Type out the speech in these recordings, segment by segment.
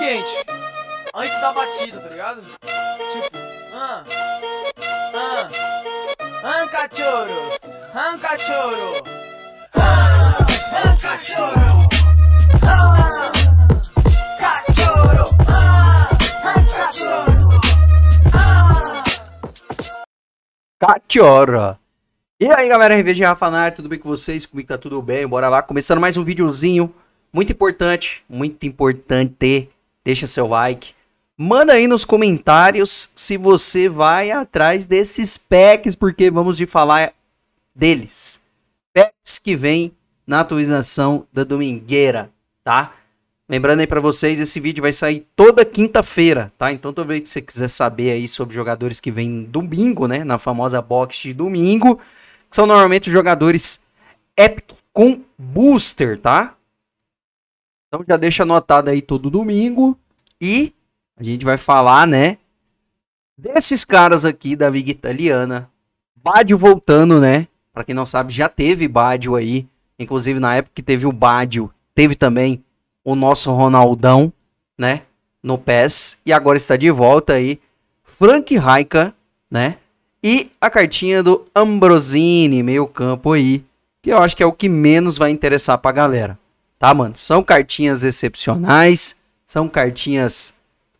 Antes da batida, tá ligado? Tipo, ah, ah, ah, cachorro, ah, cachorro, ah, ah, cachorro, ah, cachorro, ah, cachorro, E aí galera, RVGA Fanart, tudo bem com vocês? Como tá tudo bem, bora lá, começando mais um videozinho muito importante, muito importante deixa seu like. Manda aí nos comentários se você vai atrás desses packs, porque vamos de falar deles. Packs que vem na atualização da domingueira, tá? Lembrando aí para vocês, esse vídeo vai sair toda quinta-feira, tá? Então toda se que você quiser saber aí sobre jogadores que vêm domingo, né? Na famosa box de domingo, que são normalmente os jogadores Epic com Booster, tá? Então já deixa anotado aí todo domingo e a gente vai falar, né, desses caras aqui da Liga Italiana. Bádio voltando, né? Para quem não sabe, já teve Bádio aí, inclusive na época que teve o Bádio, teve também o nosso Ronaldão, né, no PES e agora está de volta aí Frank Raika, né? E a cartinha do Ambrosini, meio campo aí, que eu acho que é o que menos vai interessar pra galera tá, mano? São cartinhas excepcionais, são cartinhas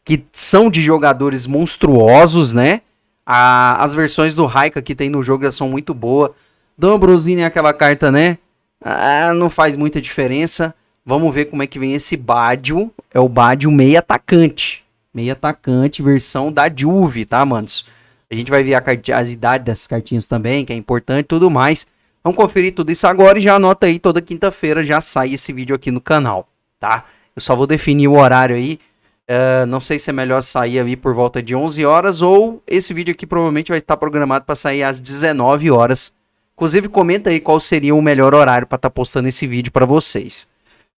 que são de jogadores monstruosos, né? A, as versões do Raika que tem no jogo já são muito boas. Do Ambrosini é aquela carta, né? Ah, não faz muita diferença. Vamos ver como é que vem esse Badio. É o Badio meio atacante. Meio atacante, versão da Juve, tá, manos? A gente vai ver a, as idades dessas cartinhas também, que é importante e tudo mais. Vamos então conferir tudo isso agora e já anota aí, toda quinta-feira já sai esse vídeo aqui no canal, tá? Eu só vou definir o horário aí, uh, não sei se é melhor sair ali por volta de 11 horas ou esse vídeo aqui provavelmente vai estar programado para sair às 19 horas. Inclusive comenta aí qual seria o melhor horário para estar tá postando esse vídeo para vocês.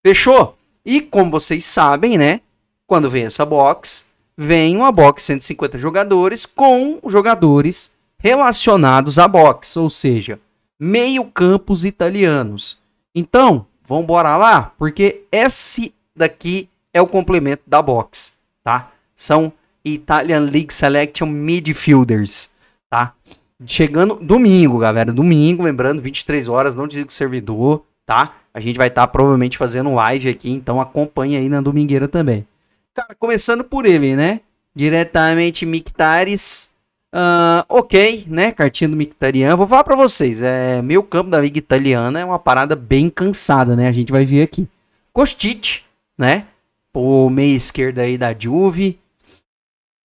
Fechou? E como vocês sabem, né? Quando vem essa box, vem uma box 150 jogadores com jogadores relacionados à box, ou seja, meio-campos italianos. Então, vamos bora lá, porque esse daqui é o complemento da box, tá? São Italian League Selection Midfielders, tá? Chegando domingo, galera, domingo, lembrando, 23 horas, não desliga o servidor, tá? A gente vai estar tá, provavelmente fazendo live aqui, então acompanha aí na domingueira também. Cara, começando por ele, né? Diretamente Mictares, Uh, ok, né? Cartinha do Mictarian. Vou falar para vocês. É, meu campo da Liga Italiana é uma parada bem cansada, né? A gente vai ver aqui. Costite, né? O meia esquerdo aí da Juve.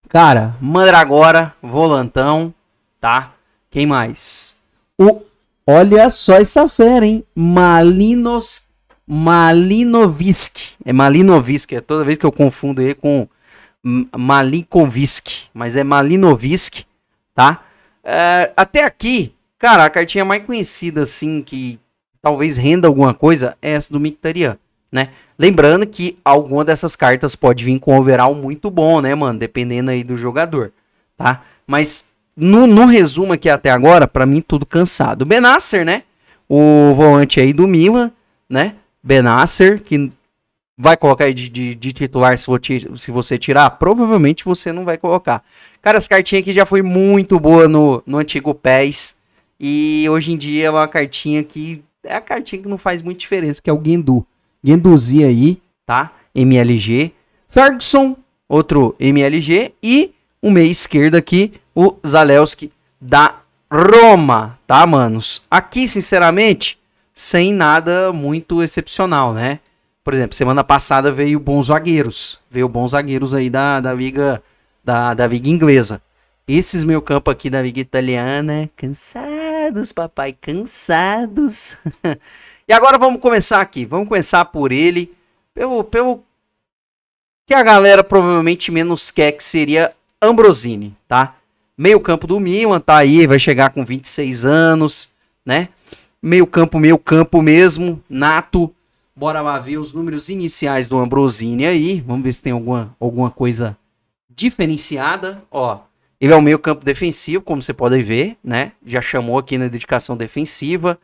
Cara, Mandragora, Volantão, tá? Quem mais? O, olha só essa fera, hein? Malinos, Malinovisk. É Malinovisk, é toda vez que eu confundo ele com Malinkovisk, mas é Malinovisk tá? É, até aqui, cara, a cartinha mais conhecida, assim, que talvez renda alguma coisa, é essa do Mictarian, né? Lembrando que alguma dessas cartas pode vir com overall muito bom, né, mano? Dependendo aí do jogador, tá? Mas no, no resumo aqui até agora, para mim tudo cansado. Benasser, né? O volante aí do Milan, né? Benasser, que vai colocar de, de, de titular se, se, você tirar? Provavelmente você não vai colocar. Cara, essa cartinha aqui já foi muito boa no, no antigo PES. E hoje em dia é uma cartinha que. É a cartinha que não faz muita diferença, que é o Gendu. Genduzi aí, tá? MLG. Ferguson, outro MLG. E o meia esquerda aqui, o Zalewski da Roma, tá, manos? Aqui, sinceramente, sem nada muito excepcional, né? Por exemplo, semana passada veio bons zagueiros. Veio bons zagueiros aí da, da liga da, da liga inglesa. Esses meio campo aqui da liga italiana, cansados, papai, cansados. e agora vamos começar aqui. Vamos começar por ele, pelo pelo que a galera provavelmente menos quer que seria Ambrosini, tá? Meio campo do Milan, tá aí, vai chegar com 26 anos, né? Meio campo, meio campo mesmo, nato, Bora lá ver os números iniciais do Ambrosini aí. Vamos ver se tem alguma, alguma coisa diferenciada. Ó, ele é o meio campo defensivo, como você pode ver, né? Já chamou aqui na dedicação defensiva.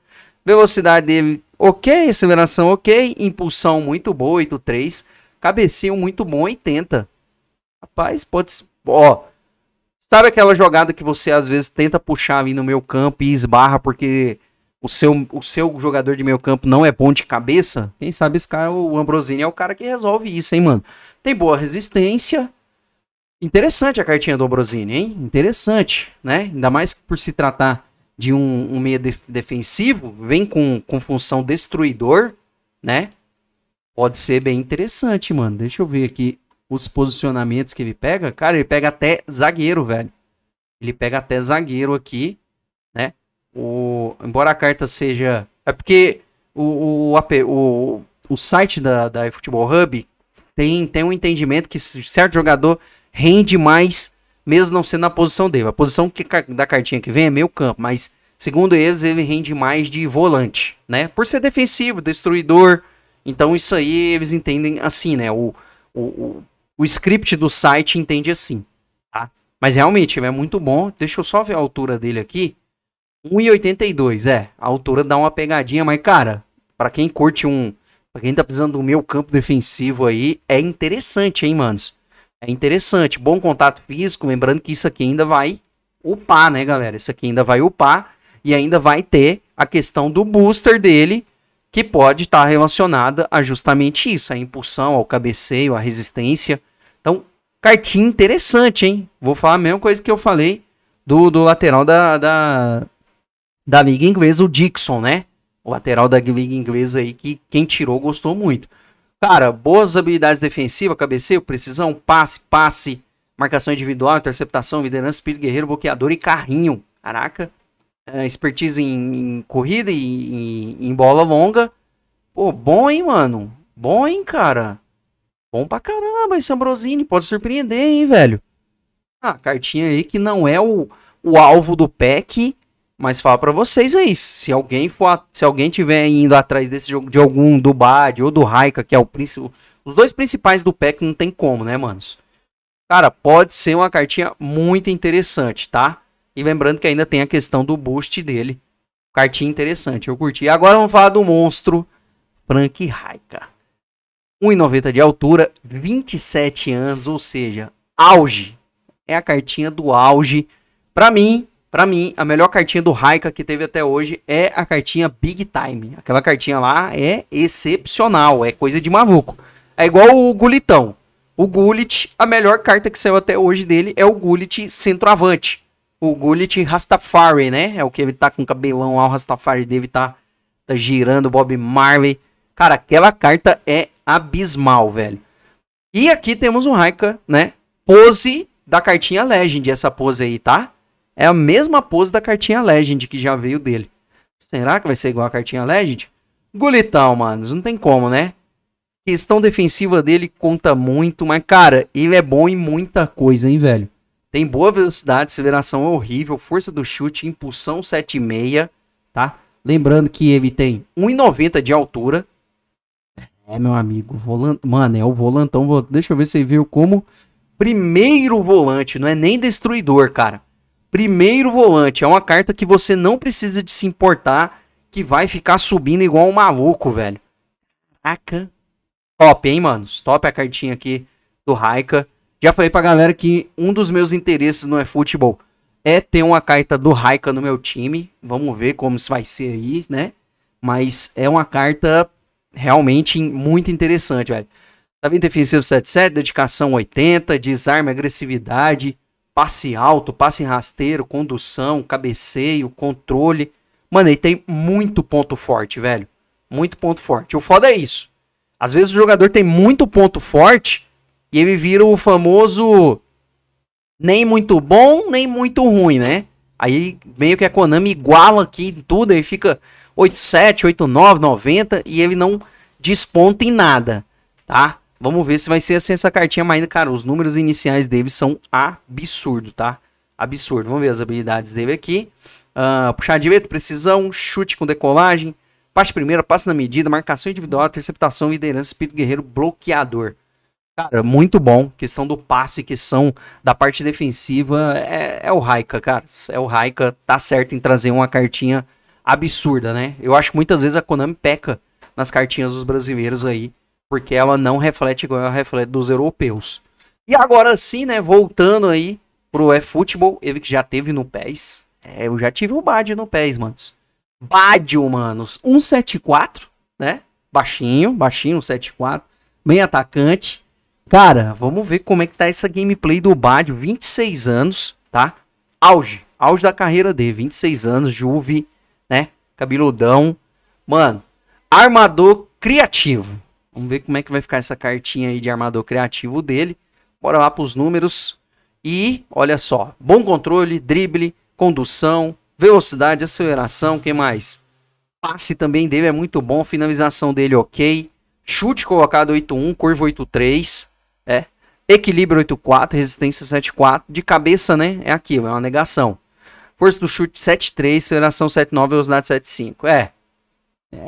Velocidade dele, ok. Aceleração, ok. Impulsão muito boa, 8-3. Cabeceio muito bom, 80. Rapaz, pode... Ó, sabe aquela jogada que você às vezes tenta puxar ali no meio campo e esbarra porque o seu, o seu jogador de meio campo não é bom de cabeça, quem sabe esse cara, o Ambrosini, é o cara que resolve isso, hein, mano? Tem boa resistência. Interessante a cartinha do Ambrosini, hein? Interessante, né? Ainda mais por se tratar de um, um meia defensivo, vem com, com função destruidor, né? Pode ser bem interessante, mano. Deixa eu ver aqui os posicionamentos que ele pega. Cara, ele pega até zagueiro, velho. Ele pega até zagueiro aqui, né? O, embora a carta seja. É porque o, o, o, o site da, da Futebol Hub tem, tem um entendimento que certo jogador rende mais, mesmo não sendo na posição dele. A posição que, da cartinha que vem é meio campo, mas segundo eles, ele rende mais de volante, né? Por ser defensivo, destruidor. Então, isso aí eles entendem assim, né? O, o, o script do site entende assim, tá? Mas realmente, é muito bom. Deixa eu só ver a altura dele aqui. 1,82, é. A altura dá uma pegadinha, mas, cara, para quem curte um. Pra quem tá precisando do meu campo defensivo aí, é interessante, hein, manos? É interessante. Bom contato físico, lembrando que isso aqui ainda vai upar, né, galera? Isso aqui ainda vai upar e ainda vai ter a questão do booster dele, que pode estar tá relacionada a justamente isso, a impulsão, ao cabeceio, a resistência. Então, cartinha interessante, hein? Vou falar a mesma coisa que eu falei do, do lateral da, da, da liga inglesa, o Dixon, né? O lateral da liga inglesa aí que quem tirou gostou muito. Cara, boas habilidades defensivas, cabeceio, precisão, passe, passe, marcação individual, interceptação, liderança, espírito guerreiro, bloqueador e carrinho. Caraca, é, expertise em, em corrida e em, em, bola longa. Pô, bom, hein, mano? Bom, hein, cara? Bom pra caramba esse Ambrosini. Pode surpreender, hein, velho? Ah, cartinha aí que não é o, o alvo do pack, mas fala para vocês aí, se alguém for, se alguém tiver indo atrás desse jogo de algum do Bad ou do Raika, que é o príncipe, os dois principais do pack não tem como, né, manos? Cara, pode ser uma cartinha muito interessante, tá? E lembrando que ainda tem a questão do boost dele. Cartinha interessante, eu curti. Agora vamos falar do monstro Frank Raika. 1,90 de altura, 27 anos, ou seja, auge. É a cartinha do auge. Para mim, para mim, a melhor cartinha do Raika que teve até hoje é a cartinha Big Time. Aquela cartinha lá é excepcional, é coisa de maluco. É igual o Gulitão. O Gulit, a melhor carta que saiu até hoje dele é o Gulit Centroavante. O Gulit Rastafari, né? É o que ele tá com o cabelão lá, o Rastafari dele tá, tá girando, Bob Marley. Cara, aquela carta é abismal, velho. E aqui temos o Raika, né? Pose da cartinha Legend, essa pose aí, tá? É a mesma pose da cartinha Legend que já veio dele. Será que vai ser igual a cartinha Legend? Gulital, mano, não tem como, né? questão defensiva dele conta muito, mas, cara, ele é bom em muita coisa, hein, velho? Tem boa velocidade, aceleração horrível, força do chute, impulsão 7,6, tá? Lembrando que ele tem 1,90 de altura. É, meu amigo, volant... mano, é o volantão. Deixa eu ver se você viu como primeiro volante, não é nem destruidor, cara. Primeiro volante. É uma carta que você não precisa de se importar. Que vai ficar subindo igual um maluco, velho. Caraca. Top, hein, mano? Top a cartinha aqui do Raika. Já falei pra galera que um dos meus interesses não é futebol. É ter uma carta do Raika no meu time. Vamos ver como isso vai ser aí, né? Mas é uma carta realmente muito interessante, velho. Tá vindo defensivo 77, dedicação 80, desarme, agressividade passe alto, passe rasteiro, condução, cabeceio, controle. Mano, ele tem muito ponto forte, velho. Muito ponto forte. O foda é isso. Às vezes o jogador tem muito ponto forte e ele vira o famoso nem muito bom, nem muito ruim, né? Aí meio que a Konami iguala aqui em tudo, aí fica 87, 89, 90 e ele não desponta em nada, tá? Vamos ver se vai ser assim essa cartinha, mas, cara, os números iniciais dele são absurdo, tá? Absurdo. Vamos ver as habilidades dele aqui. Uh, puxar direito, precisão, chute com decolagem, parte primeira, passe na medida, marcação individual, interceptação, liderança, espírito guerreiro, bloqueador. Cara, muito bom. Questão do passe, questão da parte defensiva. É, é o Raika, cara. É o Raika. Tá certo em trazer uma cartinha absurda, né? Eu acho que muitas vezes a Konami peca nas cartinhas dos brasileiros aí porque ela não reflete igual ela reflete dos europeus. E agora sim, né, voltando aí pro eFootball, ele que já teve no PES. É, eu já tive o Bad no PES, manos. Bad, manos, 174, né? Baixinho, baixinho, 174, bem atacante. Cara, vamos ver como é que tá essa gameplay do Bad, 26 anos, tá? Auge, auge da carreira dele, 26 anos, Juve, né? Cabeludão. Mano, armador criativo. Vamos ver como é que vai ficar essa cartinha aí de armador criativo dele. Bora lá para os números. E olha só, bom controle, drible, condução, velocidade, aceleração, o que mais? Passe também dele é muito bom, finalização dele ok. Chute colocado 8-1, curva 8-3, é. Equilíbrio 8-4, resistência 7-4. De cabeça, né? É aquilo, é uma negação. Força do chute 7-3, aceleração 7-9, velocidade 7-5. É.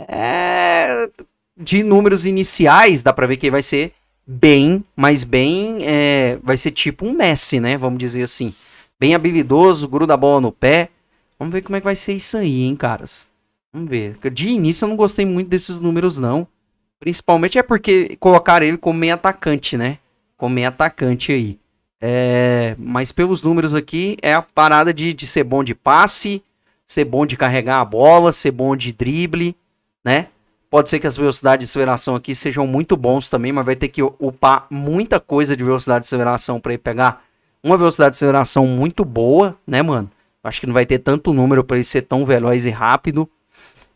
É de números iniciais, dá para ver que ele vai ser bem, mas bem, é, vai ser tipo um Messi, né? Vamos dizer assim. Bem habilidoso, gruda a bola no pé. Vamos ver como é que vai ser isso aí, hein, caras? Vamos ver. De início eu não gostei muito desses números, não. Principalmente é porque colocaram ele como meio atacante, né? Como meio atacante aí. É, mas pelos números aqui, é a parada de, de ser bom de passe, ser bom de carregar a bola, ser bom de drible, né? Pode ser que as velocidades de aceleração aqui sejam muito bons também, mas vai ter que upar muita coisa de velocidade de aceleração para ele pegar uma velocidade de aceleração muito boa, né, mano? Acho que não vai ter tanto número para ele ser tão veloz e rápido.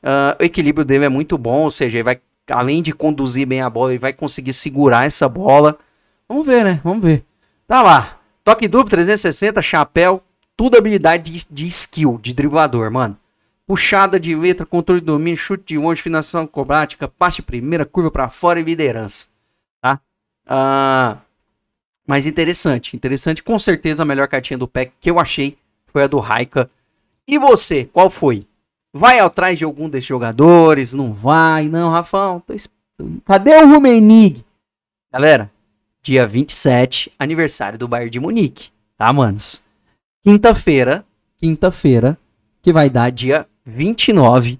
Uh, o equilíbrio dele é muito bom, ou seja, ele vai, além de conduzir bem a bola, ele vai conseguir segurar essa bola. Vamos ver, né? Vamos ver. Tá lá. Toque duplo, 360, chapéu, tudo habilidade de, de skill, de driblador, mano puxada de letra, controle de domínio, chute de longe, finação cobrática, passe primeira, curva para fora e liderança. Tá? Ah, mas interessante, interessante. Com certeza a melhor cartinha do pack que eu achei foi a do Raika. E você, qual foi? Vai atrás de algum desses jogadores? Não vai? Não, Rafão. Tô... Cadê o Rumenig? Galera, dia 27, aniversário do Bayern de Munique. Tá, manos? Quinta-feira, quinta-feira, que vai dar dia 29,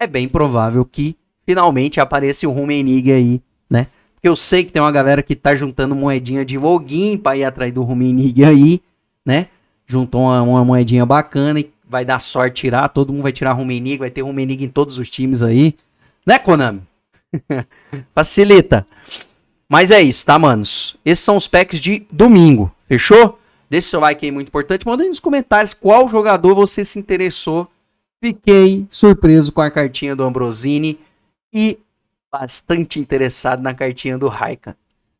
é bem provável que finalmente apareça o Rumenig aí, né? Porque eu sei que tem uma galera que tá juntando moedinha de voguinho pra ir atrás do Rumenig aí, né? Juntou uma, uma, moedinha bacana e vai dar sorte tirar, todo mundo vai tirar Rumenig, vai ter Rumenig em todos os times aí, né, Konami? Facilita. Mas é isso, tá, manos? Esses são os packs de domingo, fechou? Deixe seu like aí, muito importante. Manda aí nos comentários qual jogador você se interessou Fiquei surpreso com a cartinha do Ambrosini e bastante interessado na cartinha do Raikan.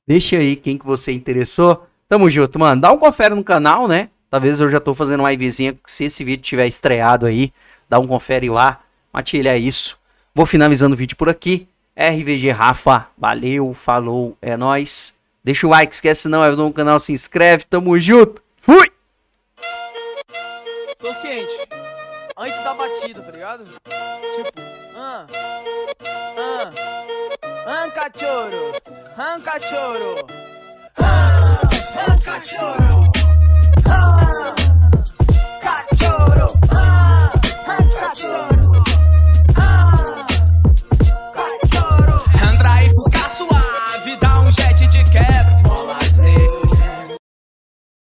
Deixa aí quem que você interessou. Tamo junto, mano. Dá um confere no canal, né? Talvez eu já tô fazendo uma livezinha. Se esse vídeo tiver estreado aí, dá um confere lá. Matilha, é isso. Vou finalizando o vídeo por aqui. RVG Rafa, valeu, falou, é nós. Deixa o like, esquece não, é no canal, se inscreve. Tamo junto. Fui! Tô ciente antes da batida, tá ligado? Tipo, ah, ah, ah, cachorro, ah, cachorro, ah, ah, cachorro, ah, cachorro, ah, cachorro.